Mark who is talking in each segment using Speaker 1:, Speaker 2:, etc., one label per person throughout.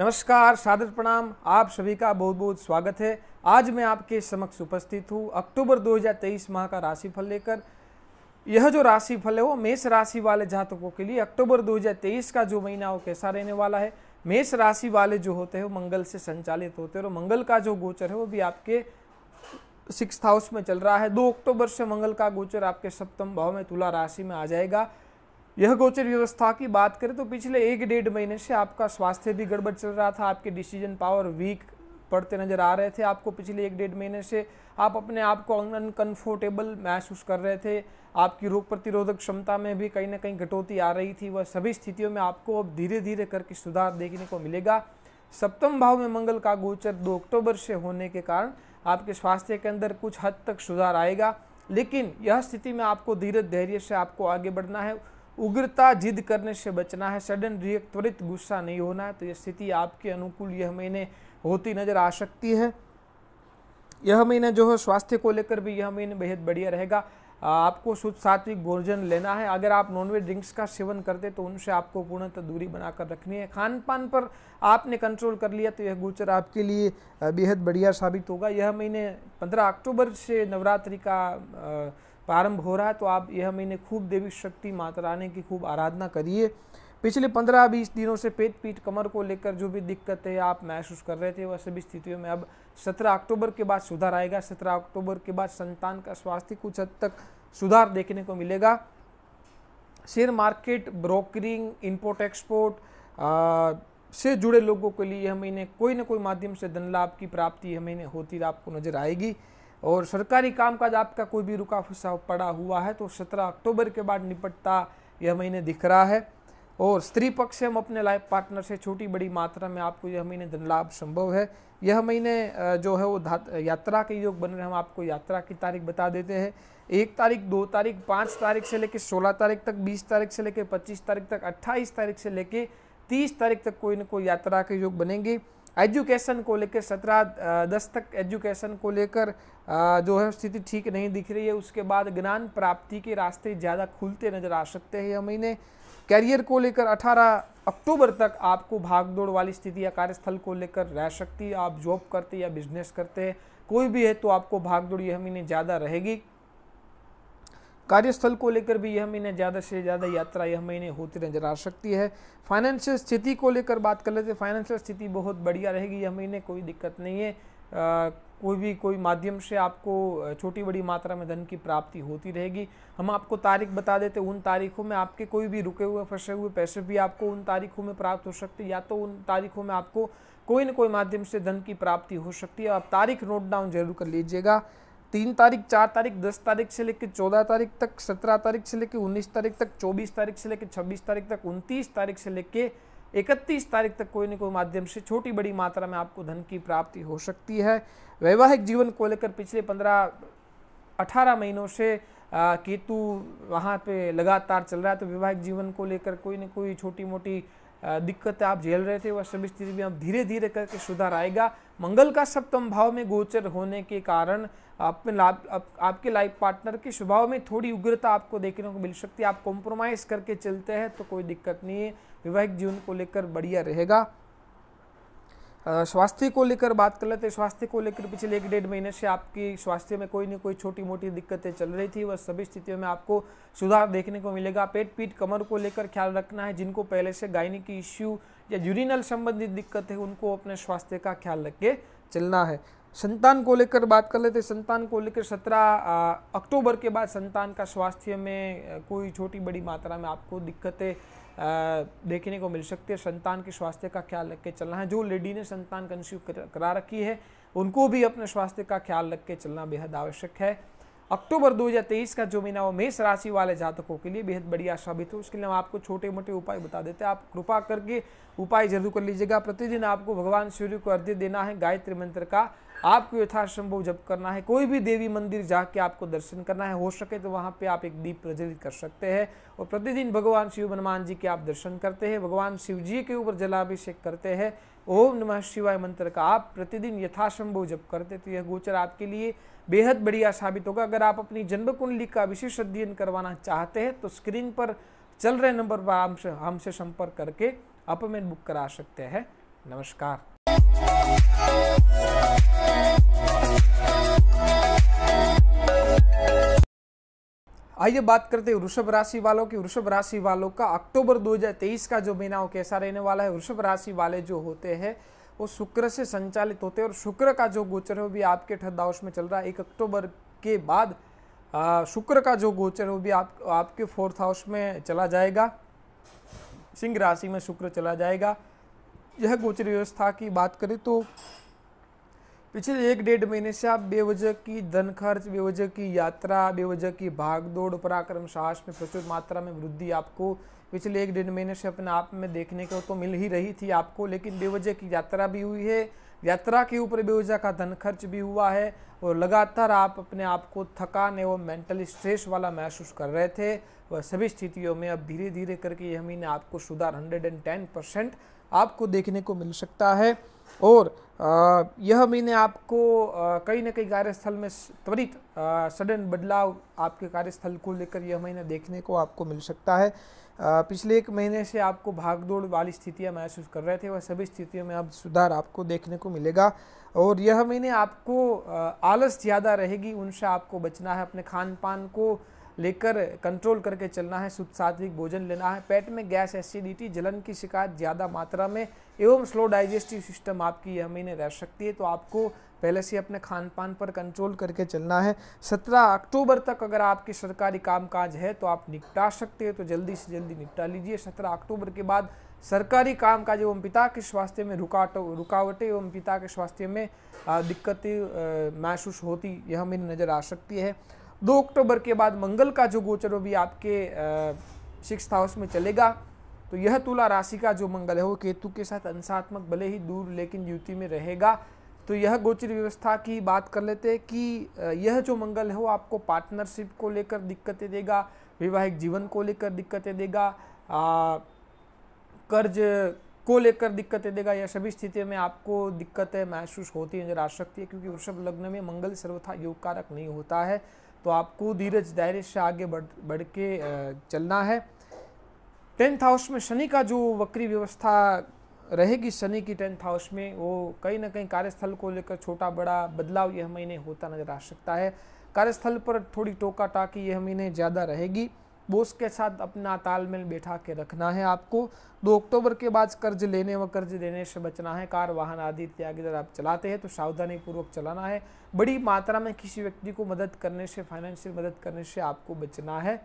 Speaker 1: नमस्कार सादर प्रणाम आप सभी का बहुत बहुत स्वागत है आज मैं आपके समक्ष उपस्थित हूँ अक्टूबर 2023 माह का राशिफल लेकर यह जो राशिफल है वो मेष राशि वाले जातकों के लिए अक्टूबर 2023 का जो महीना वो कैसा रहने वाला है मेष राशि वाले जो होते हैं वो मंगल से संचालित होते हैं और मंगल का जो गोचर है वो भी आपके सिक्स हाउस में चल रहा है दो अक्टूबर से मंगल का गोचर आपके सप्तम भाव में तुला राशि में आ जाएगा यह गोचर व्यवस्था की बात करें तो पिछले एक डेढ़ महीने से आपका स्वास्थ्य भी गड़बड़ चल रहा था आपके डिसीजन पावर वीक पड़ते नज़र आ रहे थे आपको पिछले एक डेढ़ महीने से आप अपने आप को अनकंफर्टेबल महसूस कर रहे थे आपकी रोग प्रतिरोधक क्षमता में भी कहीं ना कहीं कटौती आ रही थी वह सभी स्थितियों में आपको अब धीरे धीरे करके सुधार देखने को मिलेगा सप्तम भाव में मंगल का गोचर दो अक्टूबर से होने के कारण आपके स्वास्थ्य के अंदर कुछ हद तक सुधार आएगा लेकिन यह स्थिति में आपको धीरे धैर्य से आपको आगे बढ़ना है उग्रता जिद करने से बचना है सडन रिएक्ट त्वरित गुस्सा नहीं होना है तो यह स्थिति आपके अनुकूल यह महीने होती नज़र आ सकती है यह महीना जो है स्वास्थ्य को लेकर भी यह महीने बेहद बढ़िया रहेगा आपको शुद्ध सात्विक भोजन लेना है अगर आप नॉनवेज ड्रिंक्स का सेवन करते तो उनसे आपको पूर्णतः दूरी बनाकर रखनी है खान पान पर आपने कंट्रोल कर लिया तो यह गोचर आपके लिए बेहद बढ़िया साबित होगा यह महीने 15 अक्टूबर से नवरात्रि का आ, प्रारंभ हो रहा है तो आप यह महीने खूब देवी शक्ति माता रानी की खूब आराधना करिए पिछले पंद्रह बीस दिनों से पेट पीठ कमर को लेकर जो भी दिक्कत है आप महसूस कर रहे थे वह सभी स्थितियों में अब सत्रह अक्टूबर के बाद सुधार आएगा सत्रह अक्टूबर के बाद संतान का स्वास्थ्य कुछ हद तक सुधार देखने को मिलेगा share market brokering import export से जुड़े लोगों के लिए यह महीने कोई ना कोई माध्यम से धन लाभ की प्राप्ति यह महीने होती आपको नजर आएगी और सरकारी कामकाज आपका कोई भी रुका फुसा पड़ा हुआ है तो सत्रह अक्टूबर के बाद निपटता यह महीने दिख रहा है और स्त्री पक्ष से हम अपने लाइफ पार्टनर से छोटी बड़ी मात्रा में आपको यह महीने धन लाभ संभव है यह महीने जो है वो यात्रा के योग बन रहे हैं हम आपको यात्रा की तारीख बता देते हैं एक तारीख दो तारीख पाँच तारीख से लेकर सोलह तारीख तक बीस तारीख से लेकर पच्चीस तारीख तक अट्ठाईस तारीख से लेकर तीस तारीख तक कोई ना कोई यात्रा के योग बनेंगे एजुकेशन को लेकर सत्रह दस तक एजुकेशन को लेकर जो है स्थिति ठीक नहीं दिख रही है उसके बाद ज्ञान प्राप्ति के रास्ते ज़्यादा खुलते नज़र आ सकते हैं यह महीने कैरियर को लेकर 18 अक्टूबर तक आपको भागदौड़ वाली स्थिति या कार्यस्थल को लेकर रह सकती है आप जॉब करते या बिजनेस करते हैं कोई भी है तो आपको भागदौड़ यह महीने ज़्यादा रहेगी कार्यस्थल को लेकर भी यह महीने ज़्यादा से ज़्यादा यात्रा यह महीने होती नजर आ सकती है फाइनेंशियल स्थिति को लेकर बात कर लेते हैं फाइनेंशियल स्थिति बहुत बढ़िया रहेगी यह महीने कोई दिक्कत नहीं है आ, कोई भी कोई माध्यम से आपको छोटी बड़ी मात्रा में धन की प्राप्ति होती रहेगी हम आपको तारीख बता देते उन तारीखों में आपके कोई भी रुके हुए फंसे हुए पैसे भी आपको उन तारीखों में प्राप्त हो सकते या तो उन तारीखों में आपको कोई ना कोई माध्यम से धन की प्राप्ति हो सकती है आप तारीख नोट डाउन जरूर कर लीजिएगा तीन तारीख चार तारीख दस तारीख से लेकर चौदह तारीख तक सत्रह तारीख से लेकर उन्नीस तारीख तक चौबीस तारीख से लेकर छब्बीस तारीख तक उनतीस तारीख से लेकर इकतीस तारीख तक कोई ना कोई माध्यम से छोटी बड़ी मात्रा में आपको धन की प्राप्ति हो सकती है वैवाहिक जीवन को लेकर पिछले पंद्रह अठारह महीनों से केतु वहाँ पे लगातार चल रहा है तो वैवाहिक जीवन को लेकर कोई ना कोई छोटी मोटी दिक्कतें आप झेल रहे थे वह सभी स्थिति में अब धीरे धीरे करके सुधार आएगा मंगल का सप्तम भाव में गोचर होने के कारण अपने लाभ आप, आपके लाइफ पार्टनर के स्वभाव में थोड़ी उग्रता आपको देखने को मिल सकती है आप कॉम्प्रोमाइज़ करके चलते हैं तो कोई दिक्कत नहीं है वैवाहिक जीवन को लेकर बढ़िया रहेगा स्वास्थ्य को लेकर बात कर लेते हैं स्वास्थ्य को लेकर पिछले एक डेढ़ महीने से आपकी स्वास्थ्य में कोई ना कोई छोटी मोटी दिक्कतें चल रही थी वह सभी स्थितियों में आपको सुधार देखने को मिलेगा पेट पीठ कमर को लेकर ख्याल रखना है जिनको पहले से गायनी की इश्यू या यूरिनल संबंधित दिक्कत है उनको अपने स्वास्थ्य का ख्याल रख के चलना है संतान को लेकर बात कर लेते संतान को लेकर सत्रह अक्टूबर के बाद संतान का स्वास्थ्य में कोई छोटी बड़ी मात्रा में आपको दिक्कतें देखने को मिल सकती है संतान के स्वास्थ्य का ख्याल रख के चलना है जो लेडी ने संतान कंस्यू करा रखी है उनको भी अपने स्वास्थ्य का ख्याल रख के चलना बेहद आवश्यक है अक्टूबर 2023 का जो महीना वो मेष राशि वाले जातकों के लिए बेहद बढ़िया साबित हो उसके लिए हम आपको छोटे मोटे उपाय बता देते हैं आप कृपा करके उपाय जरूर कर लीजिएगा प्रतिदिन आपको भगवान सूर्य को अर्घ्य देना है गायत्री मंत्र का आपको यथासंभव जप करना है कोई भी देवी मंदिर जाके आपको दर्शन करना है हो सके तो वहाँ पे आप एक दीप प्रज्वलित कर सकते हैं और प्रतिदिन भगवान शिव हनुमान जी के आप दर्शन करते हैं भगवान शिव जी के ऊपर जलाभिषेक करते हैं ओम नमः शिवाय मंत्र का आप प्रतिदिन यथासंभव जप करते तो यह गोचर आपके लिए बेहद बढ़िया साबित होगा अगर आप अपनी जन्म कुंडली का विशेष अध्ययन करवाना चाहते हैं तो स्क्रीन पर चल रहे नंबर पर हमसे हमसे संपर्क करके अपॉइंटमेंट बुक करा सकते हैं नमस्कार आइए बात करते हैं वृषभ राशि वालों की वृषभ राशि वालों का अक्टूबर 2023 का जो महीना वो कैसा रहने वाला है वृषभ राशि वाले जो होते हैं वो शुक्र से संचालित होते हैं और शुक्र का जो गोचर है वो भी आपके ठदावश में चल रहा है एक अक्टूबर के बाद शुक्र का जो गोचर है वो भी आप आपके फोर्थ हाउस में चला जाएगा सिंह राशि में शुक्र चला जाएगा यह गोचर व्यवस्था की बात करें तो पिछले एक डेढ़ महीने से आप बेवजह की धन खर्च बेवजह की यात्रा बेवजह की भागदौड़ पराक्रम साहस में प्रचुर मात्रा में वृद्धि आपको पिछले एक डेढ़ महीने से अपने आप में देखने को तो मिल ही रही थी आपको लेकिन बेवजह की यात्रा भी हुई है यात्रा के ऊपर बेवजह का धन खर्च भी हुआ है और लगातार आप अपने आप को थकान एवं मेंटली स्ट्रेस वाला महसूस कर रहे थे वह सभी स्थितियों में अब धीरे धीरे करके यह महीने आपको सुधार 110 परसेंट आपको देखने को मिल सकता है और यह महीने आपको कहीं ना कहीं कार्यस्थल में त्वरित सडन बदलाव आपके कार्यस्थल को लेकर यह महीना देखने को आपको मिल सकता है पिछले एक महीने से आपको भागदौड़ वाली स्थितियाँ महसूस कर रहे थे वह सभी स्थितियों में अब सुधार आपको देखने को मिलेगा और यह महीने आपको आलस ज़्यादा रहेगी उनसे आपको बचना है अपने खान पान को लेकर कंट्रोल करके चलना है शुद्ध सात्विक भोजन लेना है पेट में गैस एसिडिटी जलन की शिकायत ज़्यादा मात्रा में एवं स्लो डाइजेस्टिव सिस्टम आपकी यह महीने रह सकती है तो आपको पहले से अपने खान पान पर कंट्रोल करके चलना है 17 अक्टूबर तक अगर आपकी सरकारी कामकाज है तो आप निपटा सकते हैं तो जल्दी से जल्दी निपटा लीजिए 17 अक्टूबर के बाद सरकारी कामकाज एवं पिता के स्वास्थ्य में रुकावट रुकावटें एवं पिता के स्वास्थ्य में दिक्कतें महसूस होती यह मेरी नज़र आ सकती है दो अक्टूबर के बाद मंगल का जो गोचर भी आपके सिक्स हाउस में चलेगा तो यह तुला राशि का जो मंगल है वो केतु के साथ अंशात्मक भले ही दूर लेकिन युति में रहेगा तो यह गोचर व्यवस्था की बात कर लेते हैं कि यह जो मंगल है वो आपको पार्टनरशिप को लेकर दिक्कतें देगा वैवाहिक जीवन को लेकर दिक्कतें देगा आ, कर्ज को लेकर दिक्कतें देगा यह सभी स्थितियों में आपको दिक्कतें महसूस होती नजर आ सकती है क्योंकि वृषभ लग्न में मंगल सर्वथा योग कारक नहीं होता है तो आपको धीरज धैर्य से आगे बढ़ बढ़ के चलना है टेंथ हाउस में शनि का जो वक्री व्यवस्था रहेगी शनि की टेंथ हाउस में वो कहीं ना कहीं कार्यस्थल को लेकर छोटा बड़ा बदलाव यह महीने होता नजर आ सकता है कार्यस्थल पर थोड़ी टोका टाकी यह महीने ज़्यादा रहेगी बोस के साथ अपना तालमेल बैठा के रखना है आपको दो अक्टूबर के बाद कर्ज लेने व कर्ज देने से बचना है कार वाहन आदि इत्यादि अगर आप चलाते हैं तो सावधानी पूर्वक चलाना है बड़ी मात्रा में किसी व्यक्ति को मदद करने से फाइनेंशियल मदद करने से आपको बचना है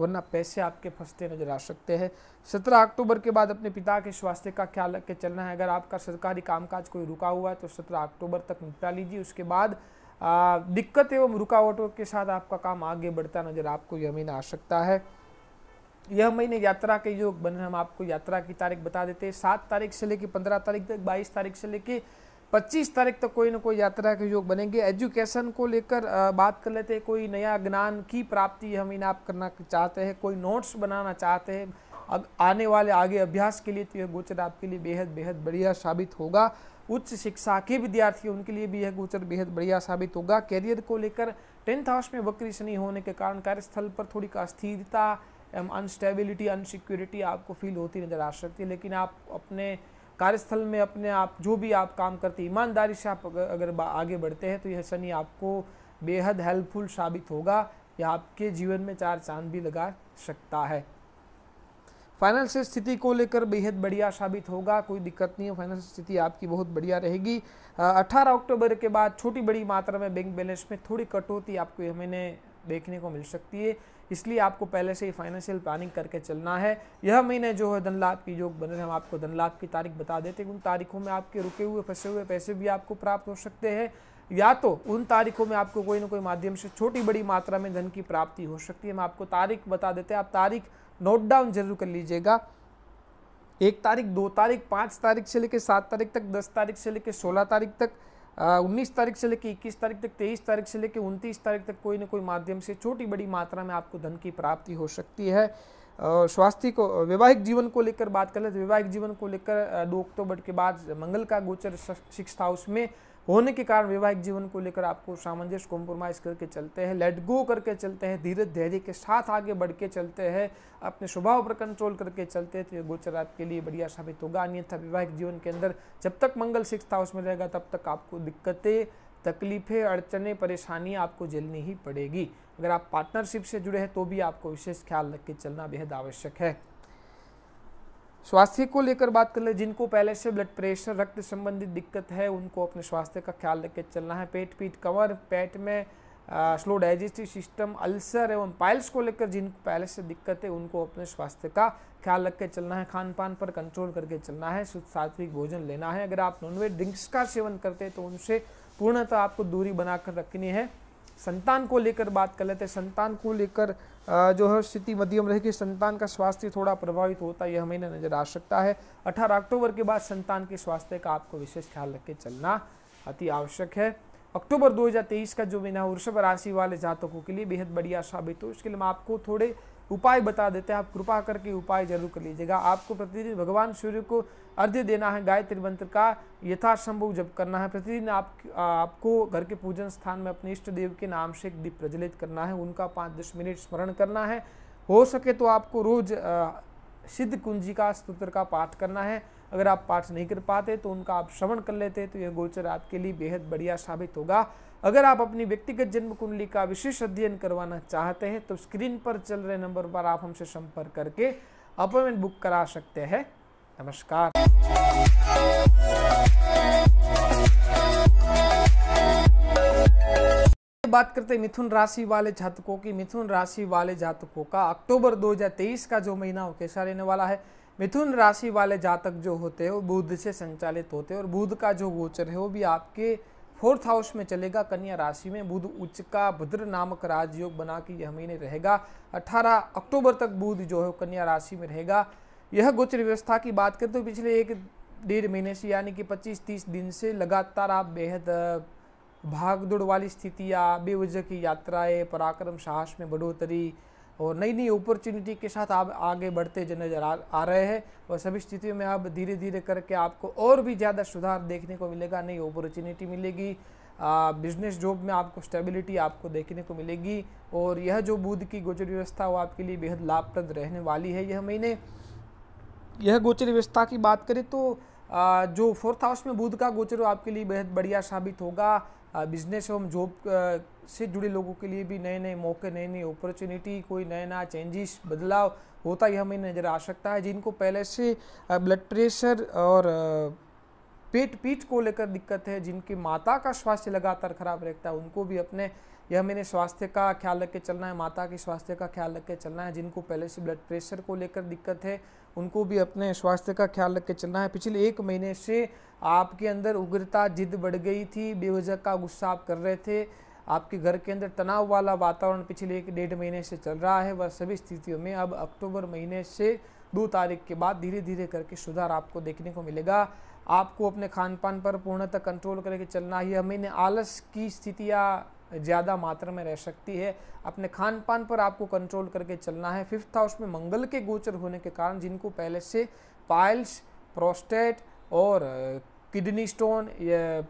Speaker 1: वरना पैसे आपके फंसते नजर आ सकते हैं सत्रह अक्टूबर के बाद अपने पिता के स्वास्थ्य का ख्याल रख के चलना है अगर आपका सरकारी कामकाज कोई रुका हुआ है तो सत्रह अक्टूबर तक निपटा लीजिए उसके बाद दिक्कत एवं रुकावटों के साथ आपका काम आगे बढ़ता नजर आपको यह महीना आ सकता है यह महीने यात्रा के योग बने हम आपको यात्रा की तारीख बता देते हैं सात तारीख से लेकर पंद्रह तारीख तक बाईस तारीख से लेकर पच्चीस तारीख तक कोई ना कोई यात्रा के योग बनेंगे एजुकेशन को लेकर बात कर लेते हैं कोई नया ज्ञान की प्राप्ति यह इन आप करना चाहते हैं कोई नोट्स बनाना चाहते हैं अब आने वाले आगे अभ्यास के लिए तो यह गोचर आपके लिए बेहद बेहद बढ़िया साबित होगा उच्च शिक्षा के विद्यार्थी उनके लिए भी यह गोचर बेहद बढ़िया साबित होगा कैरियर को लेकर टेंथ हाउस में वक्री शनि होने के कारण कार्यस्थल पर थोड़ी अस्थिरता एवं अनस्टेबिलिटी अनसिक्योरिटी आपको फील होती नज़र आ सकती है लेकिन आप अपने कार्यस्थल में अपने आप जो भी आप काम करते ईमानदारी से आप अगर आगे बढ़ते हैं तो यह शनि आपको बेहद हेल्पफुल साबित होगा यह आपके जीवन में चार चांद भी लगा सकता है फाइनेंशियल स्थिति को लेकर बेहद बढ़िया साबित होगा कोई दिक्कत नहीं है फाइनेंशियल स्थिति आपकी बहुत बढ़िया रहेगी 18 अक्टूबर के बाद छोटी बड़ी मात्रा में बैंक बैलेंस में थोड़ी कटौती आपको महीने देखने को मिल सकती है इसलिए आपको पहले से ही फाइनेंशियल प्लानिंग करके चलना है यह महीने जो है धन लाभ की योग बने हम आपको धन लाभ की तारीख बता देते हैं उन तारीखों में आपके रुके हुए फंसे हुए पैसे भी आपको प्राप्त हो सकते हैं या तो उन तारीखों में आपको कोई ना कोई माध्यम से छोटी बड़ी मात्रा में धन की प्राप्ति हो सकती है हम आपको तारीख बता देते हैं आप तारीख नोट डाउन जरूर कर लीजिएगा एक तारीख दो तारीख पाँच तारीख से लेकर सात तारीख तक दस तारीख से लेकर सोलह तारीख तक उन्नीस तारीख से लेकर इक्कीस तारीख तक तेईस तारीख से लेकर उनतीस तारीख तक कोई ना कोई माध्यम से छोटी बड़ी मात्रा में आपको धन की प्राप्ति हो सकती है स्वास्थ्य को वैवाहिक जीवन को लेकर बात कर तो वैवाहिक जीवन को लेकर दो अक्टूबर के बाद मंगल का गोचर सिक्स हाउस में होने के कारण वैवाहिक जीवन को लेकर आपको सामंजस्य कॉम्प्रोमाइज़ करके चलते हैं लेट गो करके चलते हैं धीरे धैर्य के साथ आगे बढ़ के चलते हैं अपने स्वभाव पर कंट्रोल करके चलते हैं तो ये गोचर आपके लिए बढ़िया साबित होगा अन्यथा वैवाहिक जीवन के अंदर जब तक मंगल सिक्स हाउस में रहेगा तब तक आपको दिक्कतें तकलीफ़ें अड़चने परेशानियाँ आपको झेलनी ही पड़ेगी अगर आप पार्टनरशिप से जुड़े हैं तो भी आपको विशेष ख्याल रख के चलना बेहद आवश्यक है स्वास्थ्य को लेकर बात कर ले जिनको पहले से ब्लड प्रेशर रक्त संबंधित दिक्कत है उनको अपने स्वास्थ्य का ख्याल रख के चलना है पेट पीठ कवर पेट में आ, स्लो डाइजेस्टिव सिस्टम अल्सर एवं पाइल्स को लेकर जिनको पहले से दिक्कत है उनको अपने स्वास्थ्य का ख्याल रख के चलना है खान पान पर कंट्रोल करके चलना है शुद्ध सात्विक भोजन लेना है अगर आप नॉनवेज ड्रिंक्स का सेवन करते हैं तो उनसे पूर्णतः आपको दूरी बनाकर रखनी है संतान को लेकर बात कर लेते हैं संतान को लेकर जो है स्थिति मध्यम रहेगी संतान का स्वास्थ्य थोड़ा प्रभावित होता है यह महीना नजर आ सकता है 18 अक्टूबर के बाद संतान के स्वास्थ्य का आपको विशेष ख्याल रख के चलना अति आवश्यक है अक्टूबर 2023 का जो महीना वृषभ राशि वाले जातकों के लिए बेहद बढ़िया साबित हो इसके लिए मैं आपको थोड़े उपाय बता देते हैं आप कृपा करके उपाय जरूर कर लीजिएगा आपको प्रतिदिन भगवान सूर्य को अर्घ्य देना है गायत्री मंत्र का यथासंभव जप करना है प्रतिदिन आप आपको घर के पूजन स्थान में अपने इष्ट देव के नाम से एक दीप प्रज्वलित करना है उनका पाँच दस मिनट स्मरण करना है हो सके तो आपको रोज सिद्ध कुंजी का स्तोत्र का पाठ करना है अगर आप पाठ नहीं कर पाते तो उनका आप श्रवण कर लेते तो यह गोचर आपके लिए बेहद बढ़िया साबित होगा अगर आप अपनी व्यक्तिगत जन्म कुंडली का विशेष अध्ययन करवाना चाहते हैं तो स्क्रीन पर चल रहे नंबर पर आप हमसे संपर्क करके अपॉइंटमेंट बुक करा सकते हैं नमस्कार बात करते हैं मिथुन राशि वाले जातकों की मिथुन राशि वाले जातकों का अक्टूबर 2023 का जो महीना हो कैसा रहने वाला है मिथुन राशि वाले जातक जो होते हैं वो बुध से संचालित होते हैं और बुध का जो गोचर है वो भी आपके फोर्थ हाउस में चलेगा कन्या राशि में बुध उच्च का भद्र नामक राजयोग बना के यह महीने रहेगा 18 अक्टूबर तक बुध जो है कन्या राशि में रहेगा यह गोचर व्यवस्था की बात करें तो पिछले एक डेढ़ महीने से यानी कि 25-30 दिन से लगातार आप बेहद भागदौड़ वाली स्थितियाँ बेवजह की यात्राएं पराक्रम साहस में बढ़ोतरी और नई नई अपॉर्चुनिटी के साथ आप आगे बढ़ते नज़र आ, आ रहे हैं और सभी स्थितियों में आप धीरे धीरे करके आपको और भी ज़्यादा सुधार देखने को मिलेगा नई अपॉर्चुनिटी मिलेगी बिजनेस जॉब में आपको स्टेबिलिटी आपको देखने को मिलेगी और यह जो बुध की गोचर व्यवस्था वो आपके लिए बेहद लाभप्रद रहने वाली है यह महीने यह गोचर व्यवस्था की बात करें तो आ, जो फोर्थ हाउस में बुध का गोचर आपके लिए बेहद बढ़िया साबित होगा बिजनेस एवं जॉब से जुड़े लोगों के लिए भी नए नए मौके नए नई अपॉर्चुनिटी कोई नया नया चेंजेस बदलाव होता ही हमें नज़र आ सकता है जिनको पहले से ब्लड प्रेशर और पेट पीठ को लेकर दिक्कत है जिनकी माता का स्वास्थ्य लगातार खराब रहता है उनको भी अपने यह मैंने स्वास्थ्य का ख्याल रख के चलना है माता के स्वास्थ्य का ख्याल रख के चलना है जिनको पहले से ब्लड प्रेशर को लेकर दिक्कत है उनको भी अपने स्वास्थ्य का ख्याल रख के चलना है पिछले एक महीने से आपके अंदर उग्रता जिद बढ़ गई थी बेवजह का गुस्सा आप कर रहे थे आपके घर के अंदर तनाव वाला वातावरण पिछले एक डेढ़ महीने से चल रहा है वह सभी स्थितियों में अब अक्टूबर महीने से दो तारीख के बाद धीरे धीरे करके सुधार आपको देखने को मिलेगा आपको अपने खान पान पर पूर्णतः कंट्रोल करके चलना ही हमें आलस की स्थितियाँ ज़्यादा मात्रा में रह सकती है अपने खान पान पर आपको कंट्रोल करके चलना है फिफ्थ हाउस में मंगल के गोचर होने के कारण जिनको पहले से पाइल्स प्रोस्टेट और किडनी स्टोन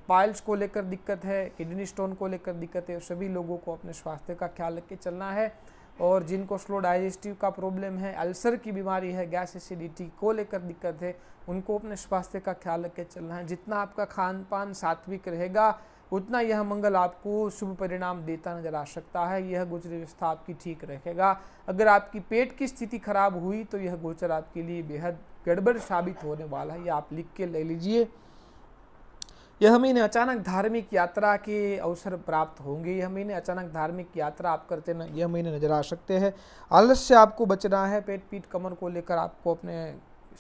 Speaker 1: पाइल्स को लेकर दिक्कत है किडनी स्टोन को लेकर दिक्कत है सभी लोगों को अपने स्वास्थ्य का ख्याल रख के चलना है और जिनको स्लो डाइजेस्टिव का प्रॉब्लम है अल्सर की बीमारी है गैस एसिडिटी को लेकर दिक्कत है उनको अपने स्वास्थ्य का ख्याल रख के चलना है जितना आपका खान पान सात्विक रहेगा उतना यह मंगल आपको शुभ परिणाम देता नजर आ सकता है यह गोचर व्यवस्था आपकी ठीक रहेगा अगर आपकी पेट की स्थिति खराब हुई तो यह गोचर आपके लिए बेहद गड़बड़ साबित होने वाला है यह आप लिख के ले लीजिए यह महीने अचानक धार्मिक यात्रा के अवसर प्राप्त होंगे यह महीने अचानक धार्मिक यात्रा आप करते न, यह महीने नजर आ सकते हैं आलस्य आपको बचना है पेट पीठ कमर को लेकर आपको अपने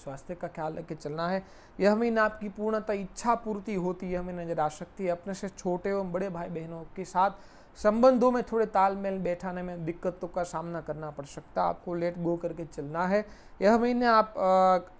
Speaker 1: स्वास्थ्य का ख्याल रख के चलना है यह महीने आपकी पूर्णतः इच्छा पूर्ति होती है हमें नजर आ सकती है अपने से छोटे एवं बड़े भाई बहनों के साथ संबंधों में थोड़े तालमेल बैठाने में दिक्कतों का सामना करना पड़ सकता है आपको लेट गो करके चलना है यह महीने आप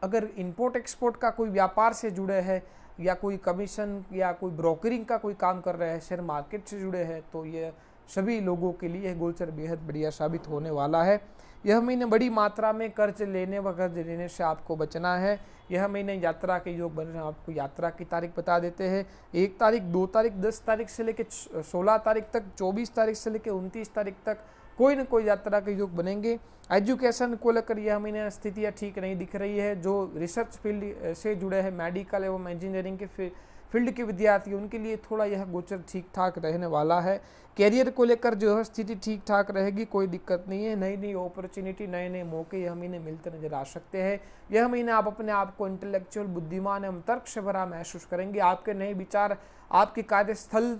Speaker 1: अगर इंपोर्ट एक्सपोर्ट का कोई व्यापार से जुड़े हैं या कोई कमीशन या कोई ब्रोकरिंग का कोई काम कर रहे हैं शेयर मार्केट से जुड़े हैं तो ये सभी लोगों के लिए गोचर बेहद बढ़िया साबित होने वाला है यह महीने बड़ी मात्रा में कर्ज लेने व कर्ज लेने से आपको बचना है यह महीने यात्रा के योग बन रहे हैं आपको यात्रा की तारीख बता देते हैं एक तारीख दो तारीख दस तारीख से लेकर सोलह तारीख तक चौबीस तारीख से लेकर उनतीस तारीख तक कोई ना कोई यात्रा के योग बनेंगे एजुकेशन को लेकर यह हमें स्थितियाँ ठीक नहीं दिख रही है जो रिसर्च फील्ड से जुड़े हैं मेडिकल एवं इंजीनियरिंग के फील्ड के विद्यार्थी उनके लिए थोड़ा यह गोचर ठीक ठाक रहने वाला है कैरियर को लेकर जो है स्थिति ठीक ठाक रहेगी कोई दिक्कत नहीं है नई नई अपॉर्चुनिटी नए नए मौके यह महीने मिलते नजर आ सकते हैं यह महीने आप अपने आप को इंटेलेक्चुअल बुद्धिमान एवं तर्क से भरा महसूस करेंगे आपके नए विचार आपके कार्यस्थल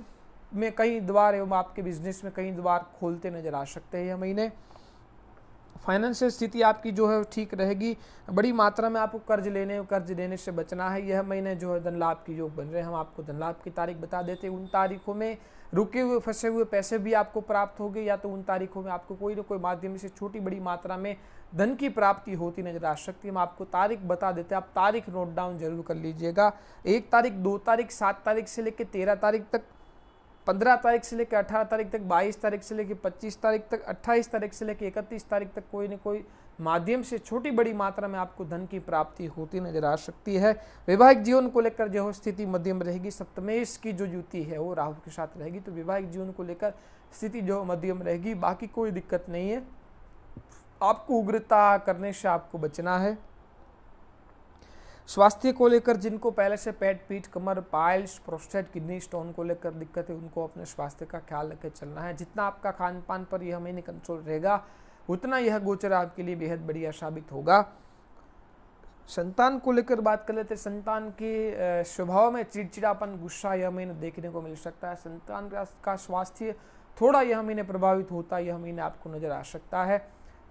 Speaker 1: में कई द्वार एवं आपके बिजनेस में कई द्वार खोलते नजर आ सकते हैं यह महीने फाइनेंशियल स्थिति आपकी जो है ठीक रहेगी बड़ी मात्रा में आपको कर्ज लेने कर्ज देने से बचना है यह महीने जो है धन लाभ की योग बन रहे हैं हम आपको धन लाभ की तारीख बता देते हैं उन तारीखों में रुके हुए फंसे हुए पैसे भी आपको प्राप्त होंगे या तो उन तारीखों में आपको कोई ना कोई माध्यम से छोटी बड़ी मात्रा में धन की प्राप्ति होती नजर आ सकती है हम आपको तारीख बता देते हैं आप तारीख नोट डाउन जरूर कर लीजिएगा एक तारीख दो तारीख सात तारीख से लेकर तेरह तारीख तक पंद्रह तारीख से लेकर अठारह तारीख तक बाईस तारीख से लेकर पच्चीस तारीख तक अट्ठाईस तारीख से लेकर इकतीस तारीख तक कोई न कोई माध्यम से छोटी बड़ी मात्रा में आपको धन की प्राप्ति होती नजर आ सकती है वैवाहिक जीवन को लेकर जो स्थिति मध्यम रहेगी सप्तमेश की जो युति है वो राहु के साथ रहेगी तो वैवाहिक जीवन को लेकर स्थिति जो मध्यम रहेगी बाकी कोई दिक्कत नहीं है आपको उग्रता करने से आपको बचना है स्वास्थ्य को लेकर जिनको पहले से पेट पीठ कमर पाइल्स प्रोस्टेट किडनी स्टोन को लेकर दिक्कत है उनको अपने स्वास्थ्य का ख्याल रखकर चलना है जितना आपका खान पान पर यह महीने कंट्रोल रहेगा उतना यह गोचर आपके लिए बेहद बढ़िया साबित होगा संतान को लेकर बात कर लेते संतान के स्वभाव में चिड़चिड़ापन गुस्सा यह महीने देखने को मिल सकता है संतान का स्वास्थ्य थोड़ा यह महीने प्रभावित होता यह महीने आपको नजर आ सकता है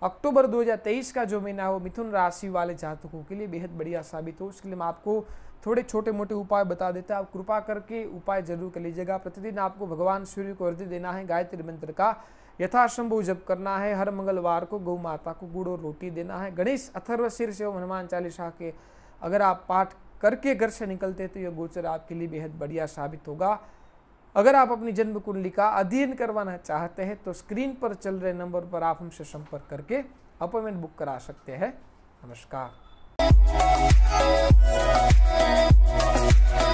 Speaker 1: अक्टूबर 2023 का जो महीना है वो मिथुन राशि वाले जातकों के लिए बेहद बढ़िया साबित हो उसके लिए मैं आपको थोड़े छोटे मोटे उपाय बता देता आप कृपा करके उपाय जरूर कर लीजिएगा प्रतिदिन आपको भगवान सूर्य को अर्ध्य देना है गायत्री मंत्र का यथाशंभु जप करना है हर मंगलवार को गौ माता को गुड़ और रोटी देना है गणेश अथर्व शीर्ष एवं हनुमान चालीसा के अगर आप पाठ करके घर से निकलते तो यह गोचर आपके लिए बेहद बढ़िया साबित होगा अगर आप अपनी जन्म कुंडली का अध्ययन करवाना चाहते हैं तो स्क्रीन पर चल रहे नंबर पर आप हमसे संपर्क करके अपॉइंटमेंट बुक करा सकते हैं नमस्कार